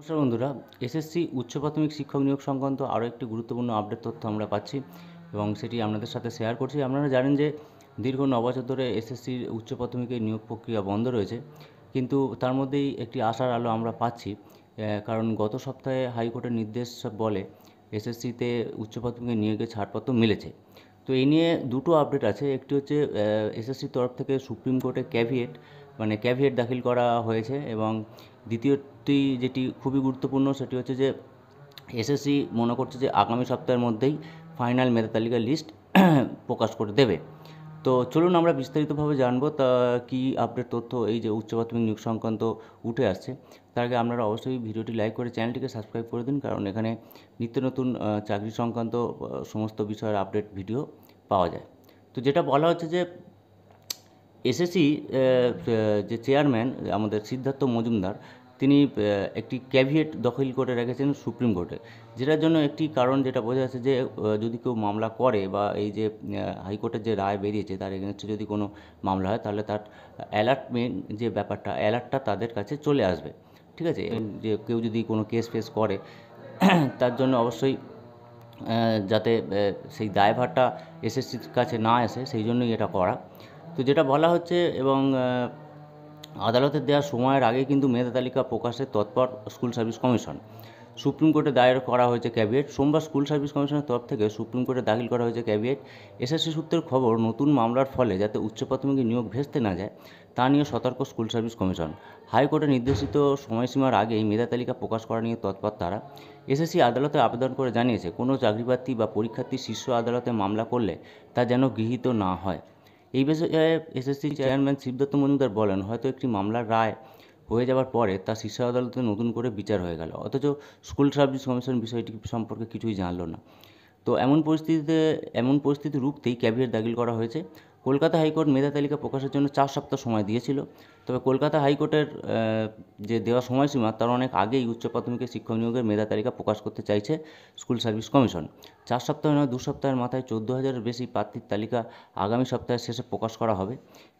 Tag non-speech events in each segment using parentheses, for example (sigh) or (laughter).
নমস্কার বন্ধুরা এসএসসি উচ্চ প্রাথমিক শিক্ষক নিয়োগ সংক্রান্ত আরও একটি গুরুত্বপূর্ণ আপডেট তথ্য আমরা পাচ্ছি এবং সেটি আপনাদের সাথে শেয়ার করছি আপনারা জানেন যে দীর্ঘ ন বছর ধরে এসএসসির উচ্চ প্রাথমিকের নিয়োগ প্রক্রিয়া বন্ধ রয়েছে কিন্তু তার মধ্যেই একটি আশার আলো আমরা পাচ্ছি কারণ গত সপ্তাহে হাইকোর্টের নির্দেশ বলে এসএসসিতে উচ্চ প্রাথমিকের নিয়োগে ছাড়পত্র মিলেছে তো এই নিয়ে দুটো আপডেট আছে একটি হচ্ছে এসএসসির তরফ থেকে সুপ্রিম কোর্টে ক্যাভিয়েট মানে ক্যাভিয়েট দাখিল করা হয়েছে এবং দ্বিতীয়টি যেটি খুবই গুরুত্বপূর্ণ সেটি হচ্ছে যে এসএসসি মনে করছে যে আগামী সপ্তাহের মধ্যেই ফাইনাল মেধা তালিকা লিস্ট প্রকাশ করে দেবে তো চলুন আমরা বিস্তারিতভাবে জানবো তা কী আপডেট তথ্য এই যে উচ্চ প্রাথমিক নিয়োগ সংক্রান্ত উঠে আসছে তার আগে আপনারা অবশ্যই ভিডিওটি লাইক করে চ্যানেলটিকে সাবস্ক্রাইব করে দিন কারণ এখানে নিত্য নতুন চাকরি সংক্রান্ত সমস্ত বিষয়ের আপডেট ভিডিও পাওয়া যায় তো যেটা বলা হচ্ছে যে এসএসসি যে চেয়ারম্যান আমাদের সিদ্ধার্থ মজুমদার তিনি একটি ক্যাভিয়েট দখল করে রেখেছেন সুপ্রিম কোর্টে যেটার জন্য একটি কারণ যেটা বোঝা যাচ্ছে যে যদি কেউ মামলা করে বা এই যে হাইকোর্টের যে রায় বেরিয়েছে তার এগেনস্টে যদি কোনো মামলা হয় তাহলে তার অ্যালার্টমেন্ট যে ব্যাপারটা অ্যালার্টটা তাদের কাছে চলে আসবে ঠিক আছে যে কেউ যদি কোনো কেস ফেস করে তার জন্য অবশ্যই যাতে সেই দায়ভারটা এসএসসির কাছে না আসে সেই জন্যই এটা করা তো যেটা বলা হচ্ছে এবং আদালতের দেওয়া সময়ের আগে কিন্তু মেধা তালিকা প্রকাশে তৎপর স্কুল সার্ভিস কমিশন সুপ্রিম কোর্টে দায়ের করা হয়েছে ক্যাবিয়েট সোমবার স্কুল সার্ভিস কমিশনের তরফ থেকে সুপ্রিম কোর্টে দাখিল করা হয়েছে ক্যাবিয়েট এসএসসি সূত্রের খবর নতুন মামলার ফলে যাতে উচ্চ প্রাথমিকের নিয়োগ ভেস্তে না যায় তা নিয়ে সতর্ক স্কুল সার্ভিস কমিশন হাইকোর্টে নির্দেশিত সময়সীমার আগেই মেধা তালিকা প্রকাশ করা নিয়ে তৎপর তারা এসএসসি আদালতে আবেদন করে জানিয়েছে কোনো চাকরিপ্রার্থী বা পরীক্ষার্থী শীর্ষ আদালতে মামলা করলে তা যেন গৃহীত না হয় এই বিষয়ে এসএসসি চেয়ারম্যান শিবদত্ত মজুমদার বলেন হয়তো একটি মামলার রায় হয়ে যাওয়ার পরে তা শীর্ষ আদালতে নতুন করে বিচার হয়ে গেল অথচ স্কুল সার্ভিস কমিশন বিষয়টি সম্পর্কে কিছুই জানল না তো এমন পরিস্থিতিতে এমন পরিস্থিতি রুখতেই ক্যাভিয়েট দাখিল করা হয়েছে কলকাতা হাইকোর্ট মেধা তালিকা প্রকাশের জন্য চার সপ্তাহ সময় দিয়েছিল তবে কলকাতা হাইকোর্টের যে দেওয়া সময়সীমা তার অনেক আগেই উচ্চ প্রাথমিকের শিক্ষক নিয়োগের মেধা তালিকা প্রকাশ করতে চাইছে স্কুল সার্ভিস কমিশন চার সপ্তাহে নয় দু সপ্তাহের মাথায় চোদ্দো হাজারের বেশি প্রার্থীর তালিকা আগামী সপ্তাহের শেষে প্রকাশ করা হবে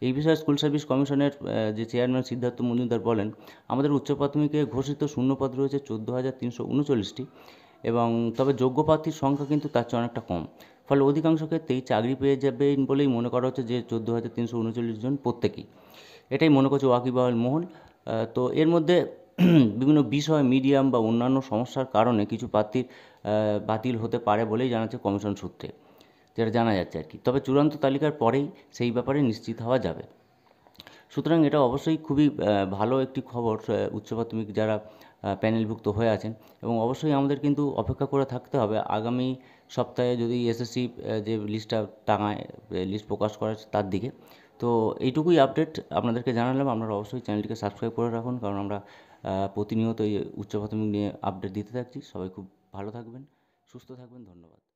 এই বিষয়ে স্কুল সার্ভিস কমিশনের যে চেয়ারম্যান সিদ্ধার্থ মজুমদার বলেন আমাদের উচ্চ প্রাথমিকে ঘোষিত শূন্যপদ রয়েছে চোদ্দো হাজার তিনশো উনচল্লিশটি এবং তবে যোগ্য প্রার্থীর সংখ্যা কিন্তু তার চেয়ে অনেকটা কম ফলে অধিকাংশ ক্ষেত্রেই চাকরি পেয়ে যাবেন বলেই মনে করা হচ্ছে যে চোদ্দো হাজার তিনশো উনচল্লিশ জন প্রত্যেকেই এটাই মনে করছে ওয়াকিবাউল মোহন তো এর মধ্যে (clears throat) বিভিন্ন বিষয় মিডিয়াম বা অন্যান্য সমস্যার কারণে কিছু প্রার্থীর বাতিল হতে পারে বলেই জানাচ্ছে কমিশন সূত্রে যেটা জানা যাচ্ছে আর কি তবে চূড়ান্ত তালিকার পরেই সেই ব্যাপারে নিশ্চিত হওয়া যাবে সুতরাং এটা অবশ্যই খুবই ভালো একটি খবর উচ্চ প্রাথমিক যারা প্যানেলভুক্ত হয়ে আছেন এবং অবশ্যই আমাদের কিন্তু অপেক্ষা করে থাকতে হবে আগামী সপ্তাহে যদি এসএসসি যে লিস্টটা টাঙায় লিস্ট প্রকাশ করা তার দিকে তো এইটুকুই আপডেট আপনাদেরকে জানালাম আপনারা অবশ্যই চ্যানেলটিকে সাবস্ক্রাইব করে রাখুন কারণ আমরা প্রতিনিয়ত এই উচ্চ প্রাথমিক নিয়ে আপডেট দিতে থাকছি সবাই খুব ভালো থাকবেন সুস্থ থাকবেন ধন্যবাদ